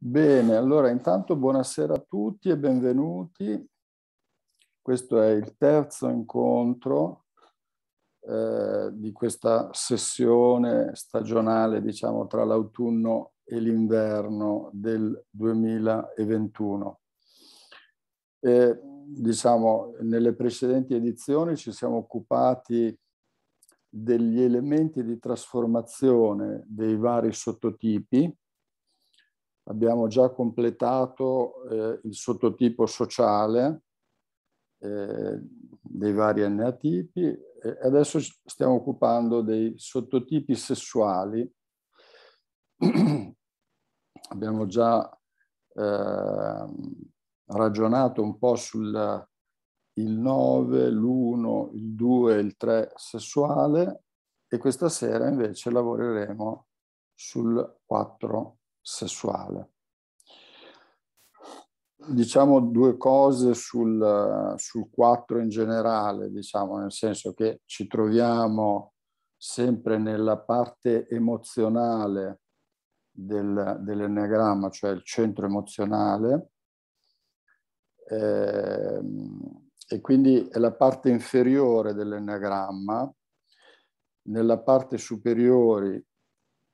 Bene, allora intanto buonasera a tutti e benvenuti. Questo è il terzo incontro eh, di questa sessione stagionale, diciamo, tra l'autunno e l'inverno del 2021. E, diciamo, nelle precedenti edizioni ci siamo occupati degli elementi di trasformazione dei vari sottotipi abbiamo già completato eh, il sottotipo sociale eh, dei vari NA-tipi e adesso stiamo occupando dei sottotipi sessuali. abbiamo già eh, ragionato un po' sul il 9, l'1, il 2, il 3 sessuale e questa sera invece lavoreremo sul 4 sessuale. Diciamo due cose sul, sul 4 in generale, diciamo, nel senso che ci troviamo sempre nella parte emozionale del, dell'enneagramma, cioè il centro emozionale, eh, e quindi è la parte inferiore dell'enneagramma. Nella parte superiore,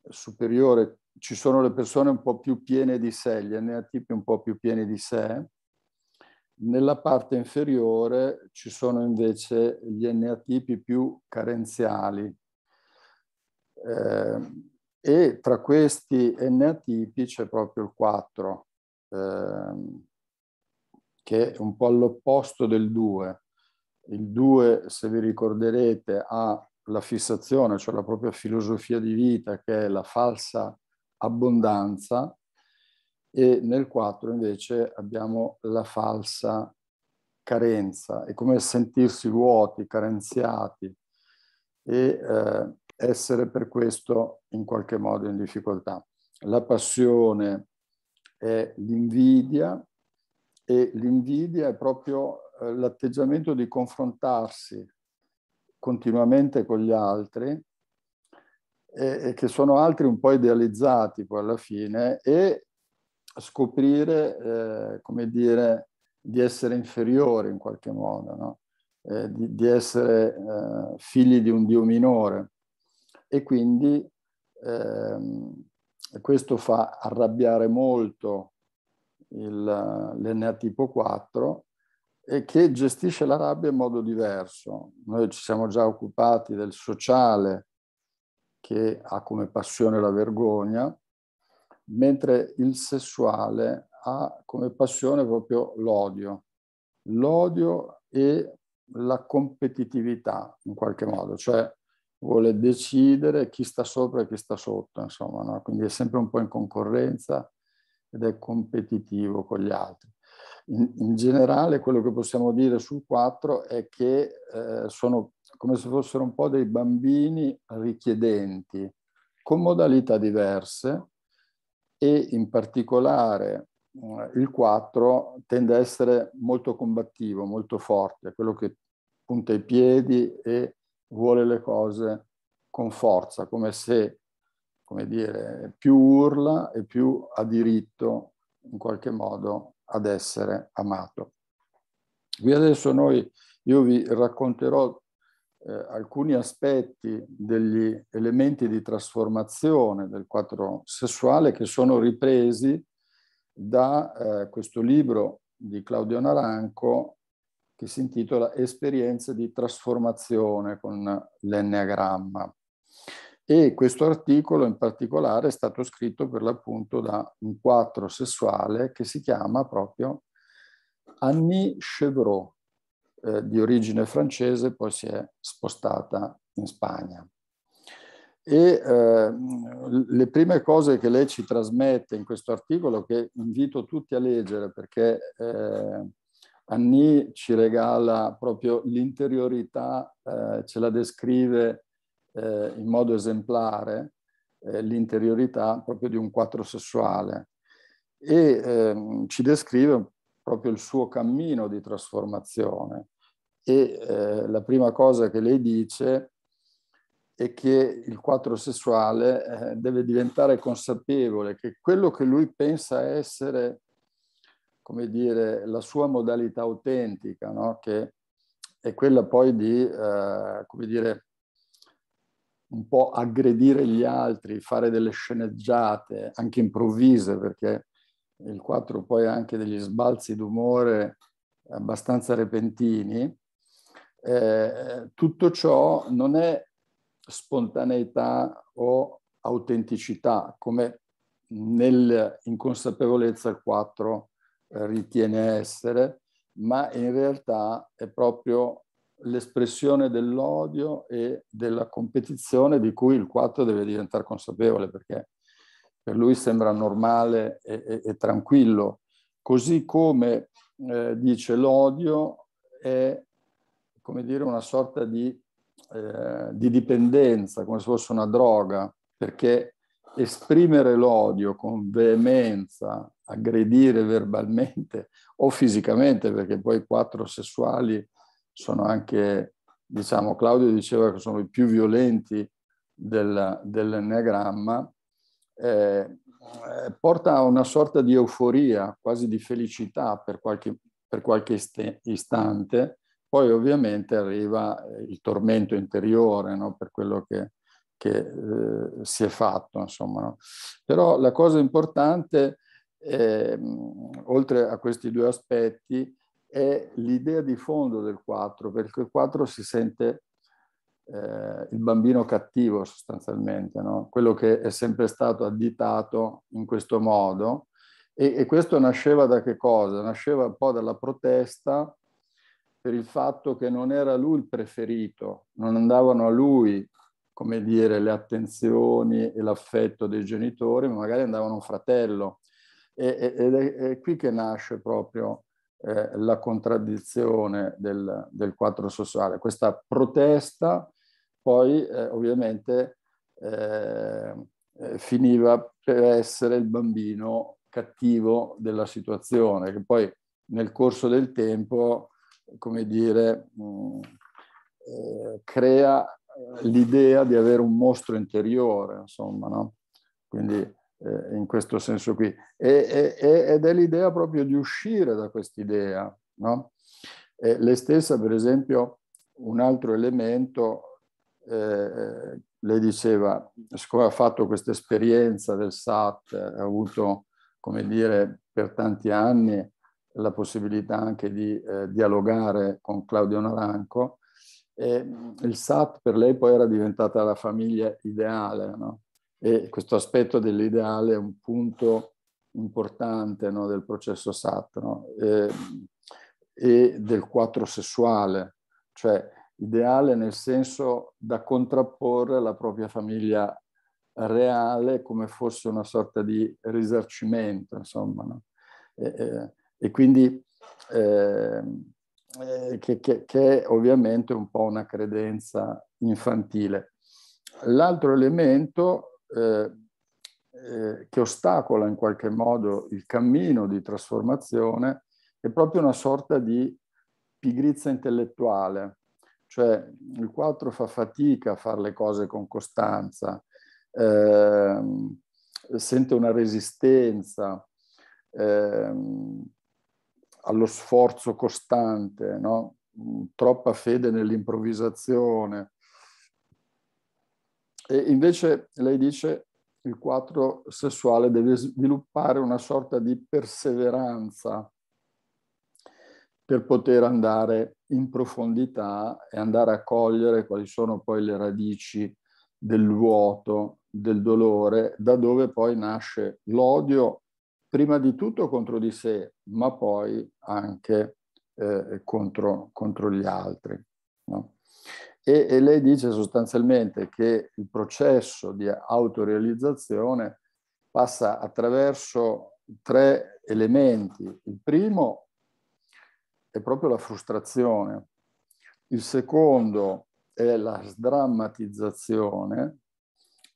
superiore ci sono le persone un po' più piene di sé, gli eneatipi un po' più pieni di sé, nella parte inferiore ci sono invece gli eneatipi più carenziali. Eh, e tra questi eneatipi c'è proprio il 4, eh, che è un po' all'opposto del 2. Il 2, se vi ricorderete, ha la fissazione, cioè la propria filosofia di vita, che è la falsa abbondanza e nel 4 invece abbiamo la falsa carenza, è come sentirsi vuoti, carenziati e eh, essere per questo in qualche modo in difficoltà. La passione è l'invidia e l'invidia è proprio eh, l'atteggiamento di confrontarsi continuamente con gli altri e, che sono altri un po' idealizzati poi alla fine e scoprire, eh, come dire, di essere inferiori in qualche modo, no? eh, di, di, essere eh, figli di un Dio minore. E quindi ehm, questo fa arrabbiare molto il, l'Enea tipo 4 e che gestisce la rabbia in modo diverso. Noi ci siamo già occupati del sociale che ha come passione la vergogna, mentre il sessuale ha come passione proprio l'odio, l'odio e la competitività in qualche modo, cioè vuole decidere chi sta sopra e chi sta sotto, insomma, no? quindi è sempre un po' in concorrenza ed è competitivo con gli altri. In, in generale quello che possiamo dire sul 4 è che eh, sono come se fossero un po' dei bambini richiedenti con modalità diverse e in particolare eh, il 4 tende a essere molto combattivo, molto forte, è quello che punta i piedi e vuole le cose con forza, come se, come dire, più urla e più ha diritto in qualche modo ad essere amato. Qui adesso noi, io vi racconterò eh, alcuni aspetti degli elementi di trasformazione del quadro sessuale che sono ripresi da eh, questo libro di Claudio Naranco che si intitola Esperienze di trasformazione con l'enneagramma e questo articolo in particolare è stato scritto per l'appunto da un quattro sessuale che si chiama proprio Annie Chevreau, eh, di origine francese, poi si è spostata in Spagna. E eh, le prime cose che lei ci trasmette in questo articolo, che invito tutti a leggere perché eh, Annie ci regala proprio l'interiorità, eh, ce la descrive eh, in modo esemplare eh, l'interiorità proprio di un quadro sessuale e ehm, ci descrive proprio il suo cammino di trasformazione. E eh, la prima cosa che lei dice è che il quadro sessuale eh, deve diventare consapevole che quello che lui pensa essere, come dire, la sua modalità autentica, no? che è quella poi di, eh, come dire, un po' aggredire gli altri, fare delle sceneggiate, anche improvvise, perché il 4 poi ha anche degli sbalzi d'umore abbastanza repentini, eh, tutto ciò non è spontaneità o autenticità, come nell'inconsapevolezza il 4 eh, ritiene essere, ma in realtà è proprio l'espressione dell'odio e della competizione di cui il 4 deve diventare consapevole perché per lui sembra normale e, e, e tranquillo, così come eh, dice l'odio è come dire una sorta di, eh, di dipendenza, come se fosse una droga, perché esprimere l'odio con veemenza, aggredire verbalmente o fisicamente, perché poi quattro sessuali sono anche, diciamo, Claudio diceva che sono i più violenti del, dell'enneagramma, eh, eh porta a una sorta di euforia, quasi di felicità per qualche, per qualche istante, poi ovviamente arriva eh, il tormento interiore no? per quello che, che eh, si è fatto. Insomma, no? Però la cosa importante, eh, oltre a questi due aspetti, è l'idea di fondo del 4, perché il 4 si sente eh, il bambino cattivo sostanzialmente, no? quello che è sempre stato additato in questo modo. E, e, questo nasceva da che cosa? Nasceva un po' dalla protesta per il fatto che non era lui il preferito, non andavano a lui, come dire, le attenzioni e l'affetto dei genitori, ma magari andavano a un fratello. E, ed è, è qui che nasce proprio eh, la contraddizione del, del, quadro sociale. Questa protesta poi eh, ovviamente eh, eh, finiva per essere il bambino cattivo della situazione, che poi nel corso del tempo, come dire, mh, mm, eh, crea l'idea di avere un mostro interiore, insomma, no? Quindi eh, in questo senso qui. E, e, ed è l'idea proprio di uscire da quest'idea. No? Eh, lei stessa, per esempio, un altro elemento, eh, eh, lei diceva, siccome ha fatto questa esperienza del SAT, ha avuto, come dire, per tanti anni la possibilità anche di eh, dialogare con Claudio Naranco, e il SAT per lei poi era diventata la famiglia ideale, no? E questo aspetto dell'ideale è un punto importante no, del processo SAT no? e, e del quattro sessuale, cioè ideale nel senso da contrapporre alla propria famiglia reale come fosse una sorta di risarcimento, insomma. No? E, e, quindi ehm, eh, che, che, che, è ovviamente un po' una credenza infantile. L'altro elemento eh, eh, che ostacola in qualche modo il cammino di trasformazione è proprio una sorta di pigrizia intellettuale, cioè il 4 fa fatica a fare le cose con costanza, eh, sente una resistenza eh, allo sforzo costante, no? troppa fede nell'improvvisazione, e invece lei dice che il quadro sessuale deve sviluppare una sorta di perseveranza per poter andare in profondità e andare a cogliere quali sono poi le radici del vuoto, del dolore, da dove poi nasce l'odio, prima di tutto contro di sé, ma poi anche eh, contro, contro gli altri. E, e lei dice sostanzialmente che il processo di autorealizzazione passa attraverso tre elementi. Il primo è proprio la frustrazione, il secondo è la sdrammatizzazione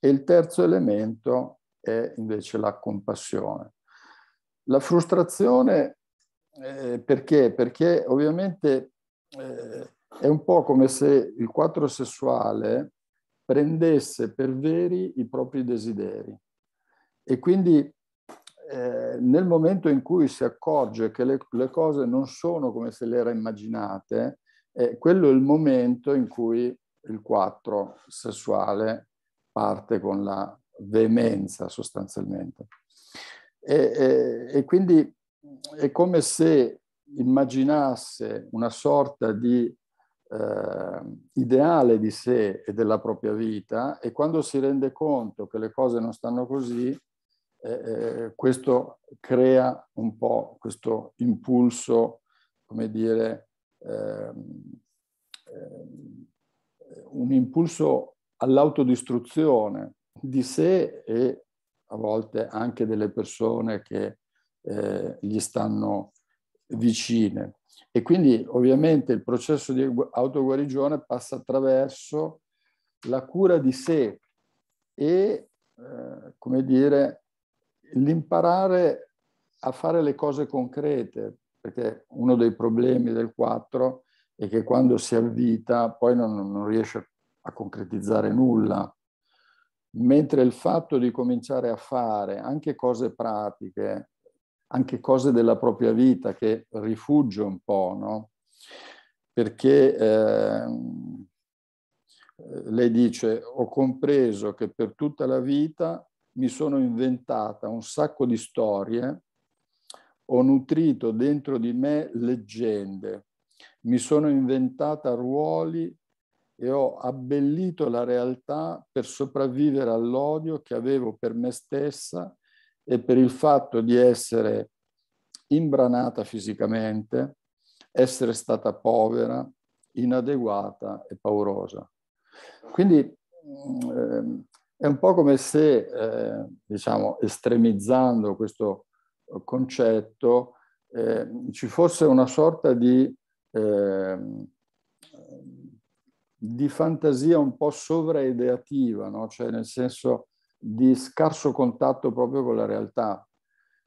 e il terzo elemento è invece la compassione. La frustrazione eh, perché? Perché ovviamente eh, è un po' come se il quadro sessuale prendesse per veri i propri desideri. E quindi eh, nel momento in cui si accorge che le, le, cose non sono come se le era immaginate, eh, quello è il momento in cui il 4 sessuale parte con la veemenza sostanzialmente. E, e, e quindi è come se immaginasse una sorta di eh, ideale di sé e della propria vita e quando si rende conto che le cose non stanno così, eh, eh questo crea un po' questo impulso, come dire, ehm, ehm, un impulso all'autodistruzione di sé e a volte anche delle persone che eh, gli stanno vicine. E quindi ovviamente il processo di autoguarigione passa attraverso la cura di sé e, eh, come dire, l'imparare a fare le cose concrete, perché uno dei problemi del 4 è che quando si avvita poi non, non riesce a concretizzare nulla, mentre il fatto di cominciare a fare anche cose pratiche, anche cose della propria vita che rifugio un po', no? Perché eh, lei dice ho compreso che per tutta la vita mi sono inventata un sacco di storie, ho nutrito dentro di me leggende, mi sono inventata ruoli e ho abbellito la realtà per sopravvivere all'odio che avevo per me stessa e per il fatto di essere imbranata fisicamente, essere stata povera, inadeguata e paurosa. Quindi eh, è un po' come se, eh, diciamo, estremizzando questo concetto, eh, ci fosse una sorta di, ehm, di fantasia un po' sovraideativa, no? cioè nel senso di scarso contatto proprio con la realtà.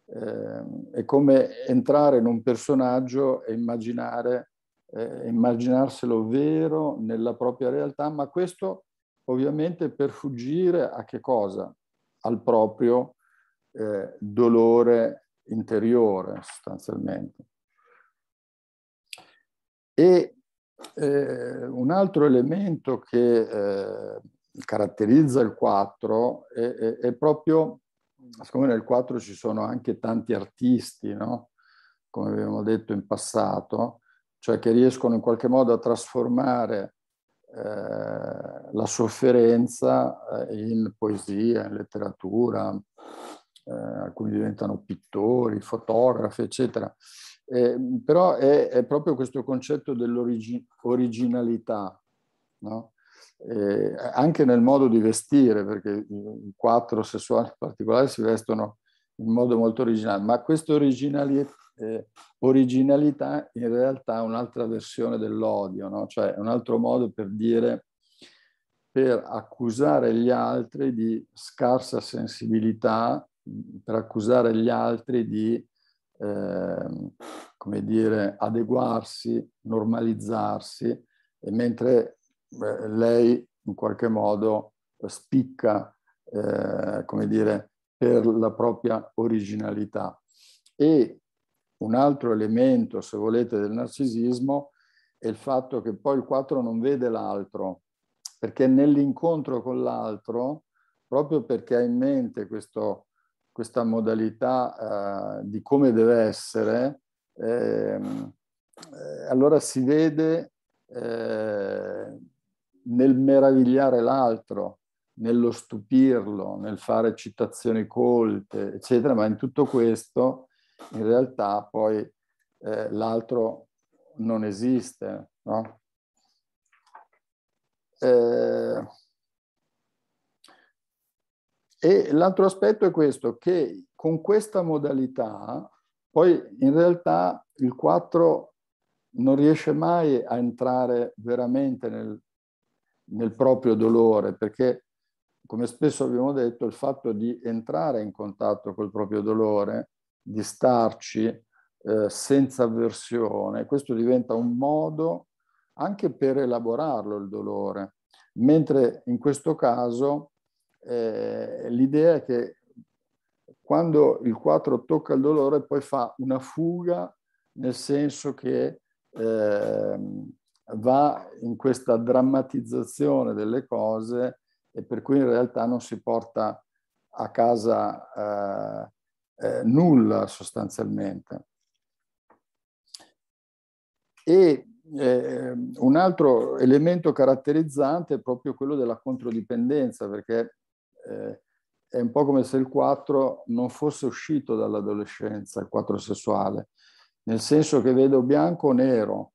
Eh, è come entrare in un personaggio e immaginare, eh, immaginarselo vero nella propria realtà, ma questo ovviamente per fuggire a che cosa? Al proprio eh, dolore interiore sostanzialmente. E eh, un altro elemento che eh, caratterizza il 4 è, è, è, proprio, siccome nel 4 ci sono anche tanti artisti, no? come abbiamo detto in passato, cioè che riescono in qualche modo a trasformare eh, la sofferenza eh, in poesia, in letteratura, eh, alcuni diventano pittori, fotografi, eccetera. Eh, però è, è, proprio questo concetto dell'originalità, dell'origi- no? eh, anche nel modo di vestire, perché i quattro sessuali in particolare si vestono in modo molto originale, ma questa originali, eh, originalità in realtà è un'altra versione dell'odio, no? cioè un altro modo per dire per accusare gli altri di scarsa sensibilità, per accusare gli altri di, eh, come dire, adeguarsi, normalizzarsi, mentre lei in qualche modo spicca, eh, come dire, per la propria originalità. E un altro elemento, se volete, del narcisismo è il fatto che poi il 4 non vede l'altro, perché nell'incontro con l'altro, proprio perché ha in mente questo, questa modalità eh, di come deve essere, ehm, eh, allora si vede eh, nel meravigliare l'altro, nello stupirlo, nel fare citazioni colte, eccetera, ma in tutto questo in realtà poi eh, l'altro non esiste. No? Eh, e l'altro aspetto è questo, che con questa modalità poi in realtà il 4 non riesce mai a entrare veramente nel, nel proprio dolore, perché come spesso abbiamo detto, il fatto di entrare in contatto col proprio dolore, di starci eh, senza avversione, questo diventa un modo anche per elaborarlo il dolore, mentre in questo caso eh, l'idea è che quando il 4 tocca il dolore poi fa una fuga nel senso che eh, va in questa drammatizzazione delle cose e per cui in realtà non si porta a casa eh, eh, nulla sostanzialmente. E eh, un altro elemento caratterizzante è proprio quello della controdipendenza, perché eh, è un po' come se il 4 non fosse uscito dall'adolescenza, il 4 sessuale, nel senso che vedo bianco o nero,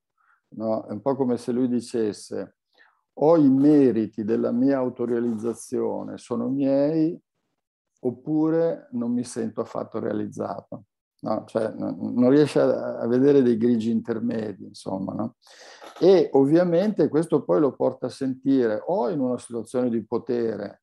no? È un po' come se lui dicesse o i meriti della mia autorealizzazione sono miei oppure non mi sento affatto realizzato. No? Cioè, non riesce a vedere dei grigi intermedi, insomma. No? E ovviamente questo poi lo porta a sentire o in una situazione di potere,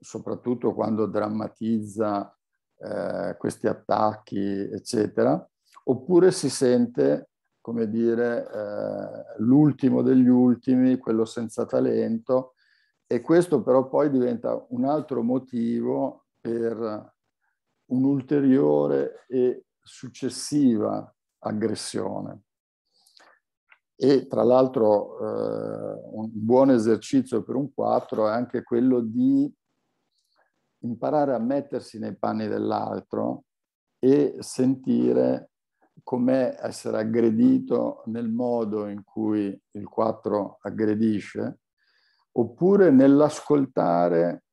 soprattutto quando drammatizza eh, questi attacchi, eccetera, oppure si sente come dire, eh, l'ultimo degli ultimi, quello senza talento, e questo però poi diventa un altro motivo per un'ulteriore e successiva aggressione. E tra l'altro eh, un buon esercizio per un 4 è anche quello di imparare a mettersi nei panni dell'altro e sentire com'è essere aggredito nel modo in cui il 4 aggredisce, oppure nell'ascoltare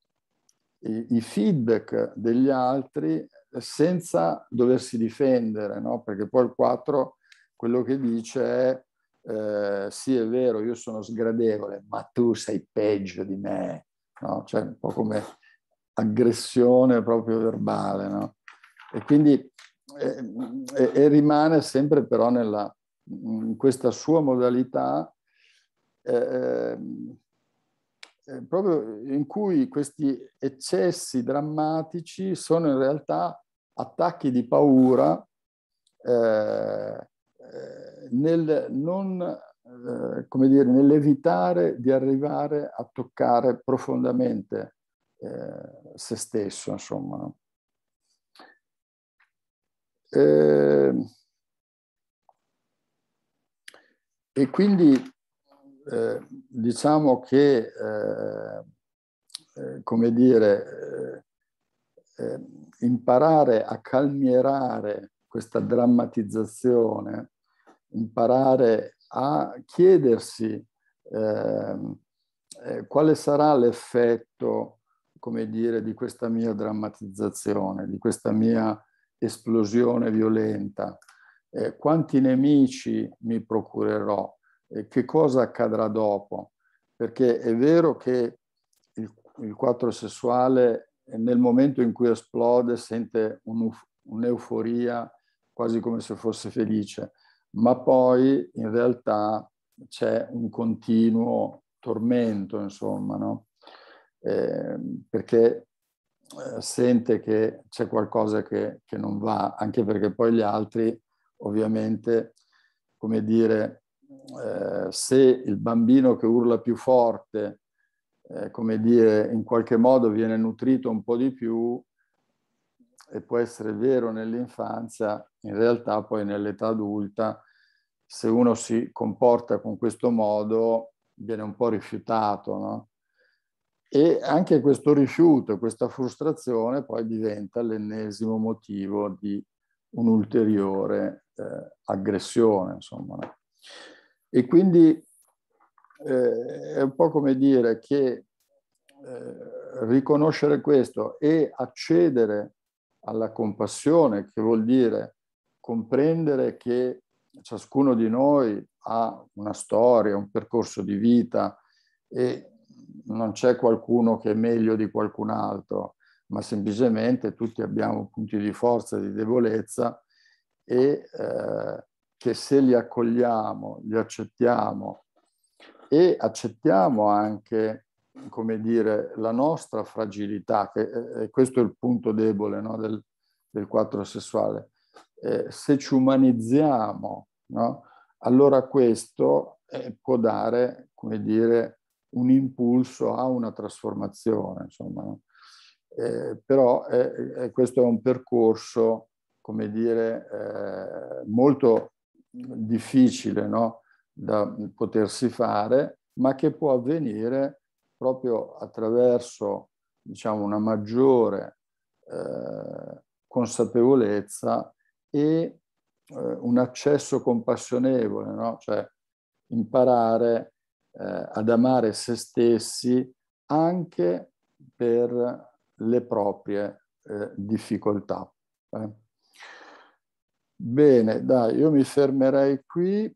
i, i feedback degli altri senza doversi difendere, no? perché poi il 4 quello che dice è eh, sì è vero, io sono sgradevole, ma tu sei peggio di me, no? cioè un po' come aggressione proprio verbale. No? E quindi e, e rimane sempre però nella, in questa sua modalità eh, eh, eh, proprio in cui questi eccessi drammatici sono in realtà attacchi di paura eh, eh nel non, eh, come dire, nell'evitare di arrivare a toccare profondamente se stesso, insomma. Eh, e quindi eh, diciamo che, eh, eh come dire, eh, eh, imparare a calmierare questa drammatizzazione, imparare a chiedersi ehm, quale sarà l'effetto, come dire, di questa mia drammatizzazione, di questa mia esplosione violenta, eh, quanti nemici mi procurerò, eh, che cosa accadrà dopo, perché è vero che il, il quadro sessuale eh, nel momento in cui esplode sente un'euforia quasi come se fosse felice, ma poi in realtà c'è un continuo tormento, insomma, no? eh, perché eh, sente che c'è qualcosa che, che, non va, anche perché poi gli altri ovviamente, come dire, eh, se il bambino che urla più forte, eh, come dire, in qualche modo viene nutrito un po' di più, e può essere vero nell'infanzia, in realtà poi nell'età adulta, se uno si comporta con questo modo, viene un po' rifiutato, no? E anche questo rifiuto, questa frustrazione poi diventa l'ennesimo motivo di un'ulteriore eh, aggressione, insomma. E quindi eh, è un po' come dire che eh, riconoscere questo e accedere alla compassione, che vuol dire comprendere che ciascuno di noi ha una storia, un percorso di vita e non c'è qualcuno che è meglio di qualcun altro, ma semplicemente tutti abbiamo punti di forza e di debolezza e eh, che se li accogliamo, li accettiamo e accettiamo anche, come dire, la nostra fragilità, che eh, eh questo è il punto debole no, del, del quadro sessuale, eh, se ci umanizziamo, no, allora questo eh, può dare, come dire, un impulso a una trasformazione, insomma. Eh, però è, è, questo è un percorso, come dire, eh, molto difficile no? da potersi fare, ma che può avvenire proprio attraverso diciamo, una maggiore eh, consapevolezza e eh, un accesso compassionevole, no? cioè imparare eh, ad amare se stessi anche per le proprie eh, difficoltà. Eh. Bene, dai, io mi fermerei qui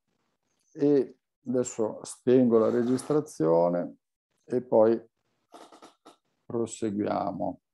e adesso spengo la registrazione e poi proseguiamo.